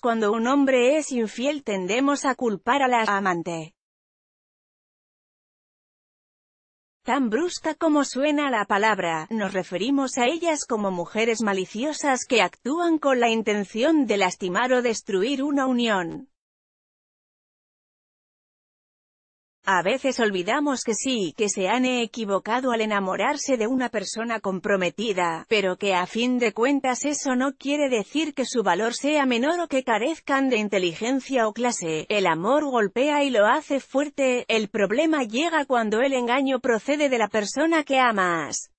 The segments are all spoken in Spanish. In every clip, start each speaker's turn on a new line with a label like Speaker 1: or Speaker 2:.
Speaker 1: cuando un hombre es infiel tendemos a culpar a la amante. Tan brusca como suena la palabra, nos referimos a ellas como mujeres maliciosas que actúan con la intención de lastimar o destruir una unión. A veces olvidamos que sí, que se han equivocado al enamorarse de una persona comprometida, pero que a fin de cuentas eso no quiere decir que su valor sea menor o que carezcan de inteligencia o clase. El amor golpea y lo hace fuerte, el problema llega cuando el engaño procede de la persona que amas.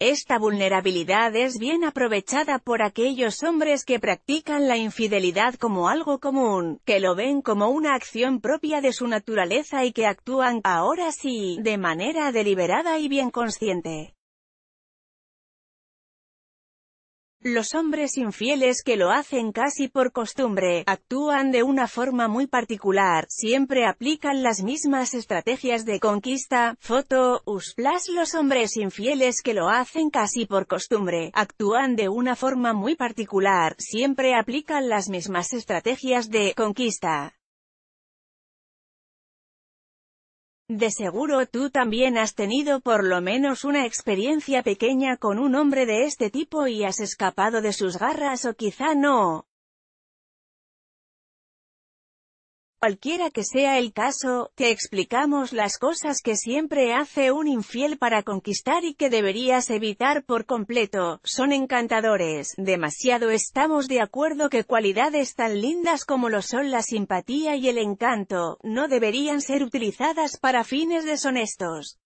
Speaker 1: Esta vulnerabilidad es bien aprovechada por aquellos hombres que practican la infidelidad como algo común, que lo ven como una acción propia de su naturaleza y que actúan, ahora sí, de manera deliberada y bien consciente. Los hombres infieles que lo hacen casi por costumbre, actúan de una forma muy particular, siempre aplican las mismas estrategias de conquista, foto, usplas Los hombres infieles que lo hacen casi por costumbre, actúan de una forma muy particular, siempre aplican las mismas estrategias de conquista, De seguro tú también has tenido por lo menos una experiencia pequeña con un hombre de este tipo y has escapado de sus garras o quizá no. Cualquiera que sea el caso, te explicamos las cosas que siempre hace un infiel para conquistar y que deberías evitar por completo, son encantadores, demasiado estamos de acuerdo que cualidades tan lindas como lo son la simpatía y el encanto, no deberían ser utilizadas para fines deshonestos.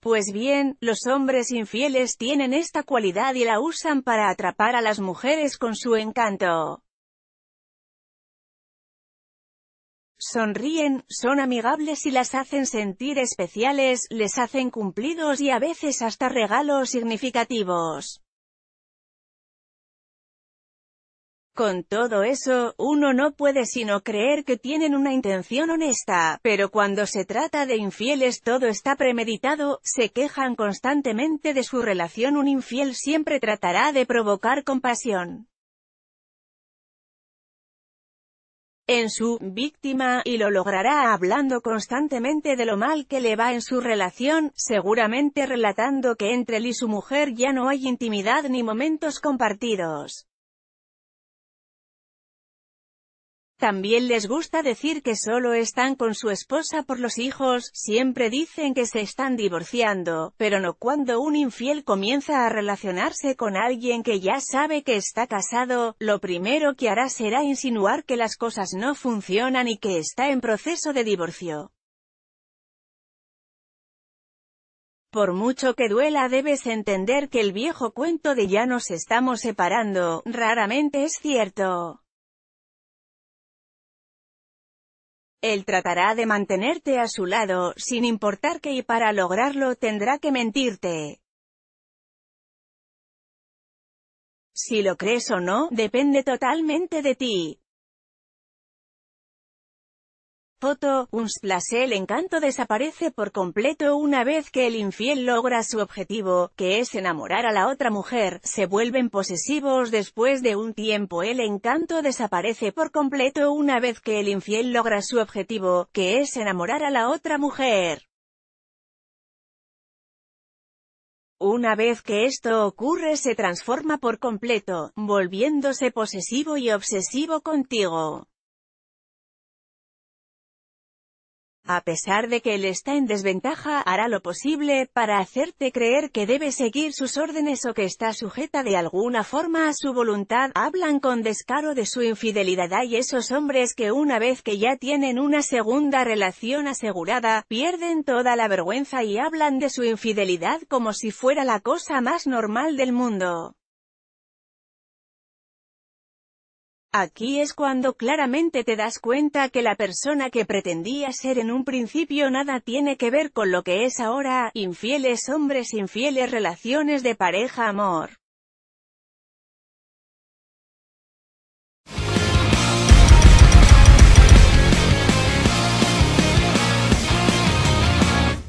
Speaker 1: Pues bien, los hombres infieles tienen esta cualidad y la usan para atrapar a las mujeres con su encanto. sonríen, son amigables y las hacen sentir especiales, les hacen cumplidos y a veces hasta regalos significativos. Con todo eso, uno no puede sino creer que tienen una intención honesta, pero cuando se trata de infieles todo está premeditado, se quejan constantemente de su relación un infiel siempre tratará de provocar compasión. en su víctima, y lo logrará hablando constantemente de lo mal que le va en su relación, seguramente relatando que entre él y su mujer ya no hay intimidad ni momentos compartidos. También les gusta decir que solo están con su esposa por los hijos, siempre dicen que se están divorciando, pero no cuando un infiel comienza a relacionarse con alguien que ya sabe que está casado, lo primero que hará será insinuar que las cosas no funcionan y que está en proceso de divorcio. Por mucho que duela debes entender que el viejo cuento de ya nos estamos separando, raramente es cierto. Él tratará de mantenerte a su lado, sin importar que y para lograrlo tendrá que mentirte. Si lo crees o no, depende totalmente de ti. Foto, un splash el encanto desaparece por completo una vez que el infiel logra su objetivo, que es enamorar a la otra mujer, se vuelven posesivos después de un tiempo el encanto desaparece por completo una vez que el infiel logra su objetivo, que es enamorar a la otra mujer. Una vez que esto ocurre se transforma por completo, volviéndose posesivo y obsesivo contigo. A pesar de que él está en desventaja, hará lo posible para hacerte creer que debe seguir sus órdenes o que está sujeta de alguna forma a su voluntad. Hablan con descaro de su infidelidad. Hay esos hombres que una vez que ya tienen una segunda relación asegurada, pierden toda la vergüenza y hablan de su infidelidad como si fuera la cosa más normal del mundo. Aquí es cuando claramente te das cuenta que la persona que pretendía ser en un principio nada tiene que ver con lo que es ahora, infieles hombres infieles relaciones de pareja amor.